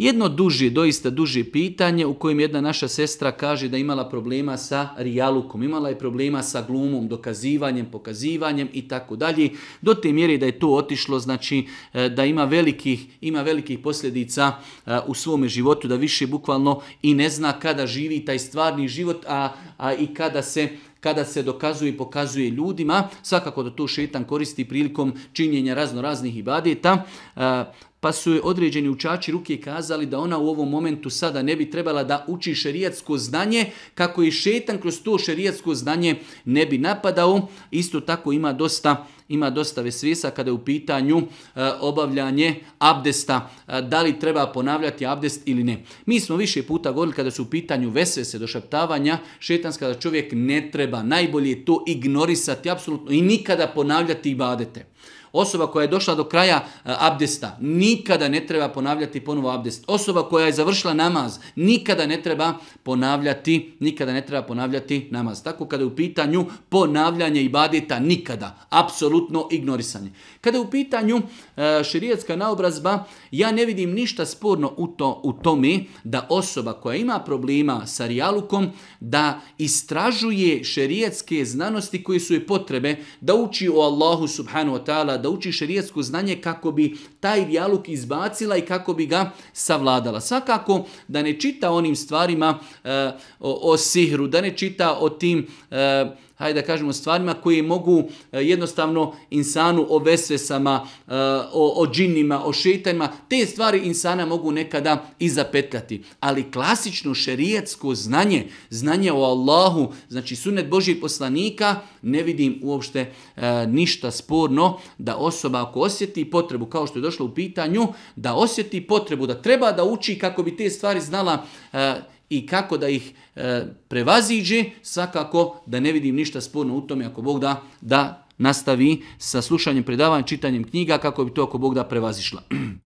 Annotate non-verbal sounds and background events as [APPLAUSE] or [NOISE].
Jedno duži, doista duži pitanje u kojem jedna naša sestra kaže da imala problema sa rijalukom, imala je problema sa glumom, dokazivanjem, pokazivanjem i tako dalje, do te mjere da je to otišlo, znači e, da ima velikih, ima velikih posljedica e, u svome životu, da više bukvalno i ne zna kada živi taj stvarni život, a, a i kada se kada se dokazuje i pokazuje ljudima, svakako da to šetan koristi prilikom činjenja razno raznih ibadeta. E, pa su određeni učači ruke kazali da ona u ovom momentu sada ne bi trebala da uči šerijatsko znanje, kako i šetan kroz to šerijatsko znanje ne bi napadao. Isto tako ima dosta ima dosta vesvisa kada je u pitanju e, obavljanje abdesta, e, da li treba ponavljati abdest ili ne. Mi smo više puta govorili kada su u pitanju vesvese do šaptavanja, šetanska da čovjek ne treba, najbolje je to ignorisati apsolutno i nikada ponavljati i badete. Osoba koja je došla do kraja e, abdesta, nikada ne treba ponavljati ponovo abdest. Osoba koja je završila namaz, nikada ne treba ponavljati, nikada ne treba ponavljati namaz. Tako kada je u pitanju ponavljanje ibadeta, nikada, apsolutno apsolutno ignorisanje. Kada je u pitanju e, širijetska naobrazba, ja ne vidim ništa sporno u, to, u tome da osoba koja ima problema sa rijalukom, da istražuje šerijetske znanosti koje su je potrebe, da uči o Allahu subhanu wa ta'ala, da uči šerijetsko znanje kako bi taj rijaluk izbacila i kako bi ga savladala. Svakako da ne čita onim stvarima e, o, o sihru, da ne čita o tim e, hajde da kažemo, stvarima koje mogu e, jednostavno insanu o vesvesama, e, o, o džinima, o šetanjima, te stvari insana mogu nekada i zapetljati. Ali klasično šerijetsko znanje, znanje o Allahu, znači sunet Božih poslanika, ne vidim uopšte e, ništa sporno da osoba ako osjeti potrebu, kao što je došlo u pitanju, da osjeti potrebu, da treba da uči kako bi te stvari znala i kako da ih e, prevaziđe, svakako da ne vidim ništa sporno u tome ako Bog da, da nastavi sa slušanjem predavanja, čitanjem knjiga kako bi to ako Bog da prevazišla. [CLEARS THROAT]